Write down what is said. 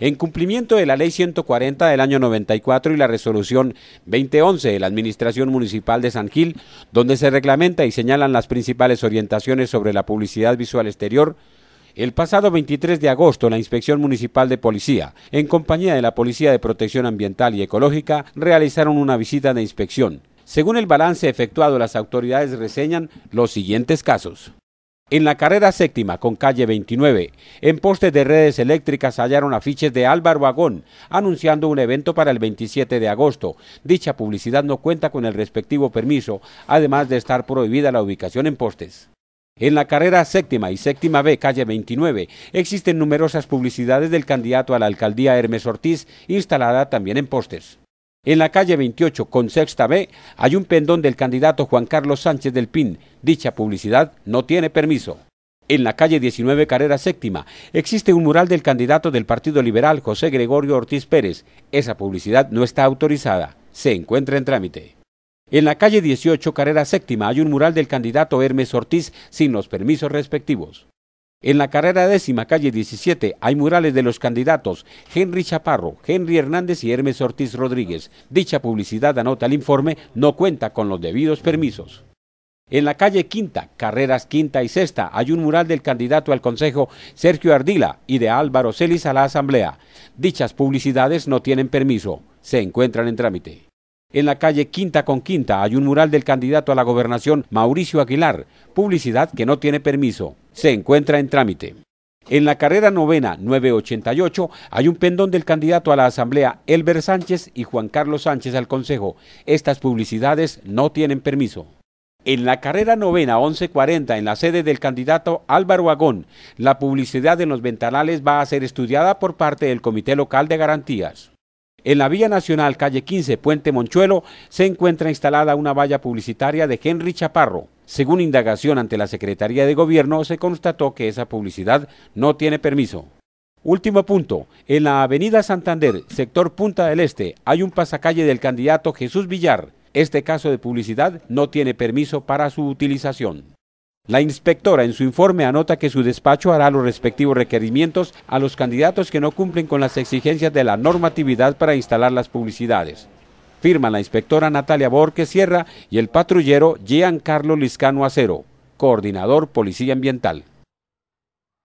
En cumplimiento de la Ley 140 del año 94 y la Resolución 2011 de la Administración Municipal de San Gil, donde se reglamenta y señalan las principales orientaciones sobre la publicidad visual exterior, el pasado 23 de agosto, la Inspección Municipal de Policía, en compañía de la Policía de Protección Ambiental y Ecológica, realizaron una visita de inspección. Según el balance efectuado, las autoridades reseñan los siguientes casos. En la carrera séptima, con calle 29, en postes de redes eléctricas hallaron afiches de Álvaro Agón, anunciando un evento para el 27 de agosto. Dicha publicidad no cuenta con el respectivo permiso, además de estar prohibida la ubicación en postes. En la carrera séptima y séptima B, calle 29, existen numerosas publicidades del candidato a la alcaldía Hermes Ortiz, instalada también en postes. En la calle 28 con sexta B hay un pendón del candidato Juan Carlos Sánchez del PIN. Dicha publicidad no tiene permiso. En la calle 19 Carrera Séptima existe un mural del candidato del Partido Liberal José Gregorio Ortiz Pérez. Esa publicidad no está autorizada. Se encuentra en trámite. En la calle 18 Carrera Séptima hay un mural del candidato Hermes Ortiz sin los permisos respectivos. En la carrera décima, calle 17, hay murales de los candidatos Henry Chaparro, Henry Hernández y Hermes Ortiz Rodríguez. Dicha publicidad, anota el informe, no cuenta con los debidos permisos. En la calle Quinta, carreras Quinta y Sexta, hay un mural del candidato al Consejo Sergio Ardila y de Álvaro Celis a la Asamblea. Dichas publicidades no tienen permiso, se encuentran en trámite. En la calle Quinta con Quinta hay un mural del candidato a la gobernación Mauricio Aguilar, publicidad que no tiene permiso, se encuentra en trámite. En la carrera novena 988 hay un pendón del candidato a la Asamblea Elber Sánchez y Juan Carlos Sánchez al Consejo. Estas publicidades no tienen permiso. En la carrera novena 1140, en la sede del candidato Álvaro Agón, la publicidad en los ventanales va a ser estudiada por parte del Comité Local de Garantías. En la Vía Nacional, calle 15, Puente Monchuelo, se encuentra instalada una valla publicitaria de Henry Chaparro. Según indagación ante la Secretaría de Gobierno, se constató que esa publicidad no tiene permiso. Último punto. En la Avenida Santander, sector Punta del Este, hay un pasacalle del candidato Jesús Villar. Este caso de publicidad no tiene permiso para su utilización. La inspectora en su informe anota que su despacho hará los respectivos requerimientos a los candidatos que no cumplen con las exigencias de la normatividad para instalar las publicidades. Firman la inspectora Natalia Borque Sierra y el patrullero Giancarlo Liscano Acero, coordinador Policía Ambiental.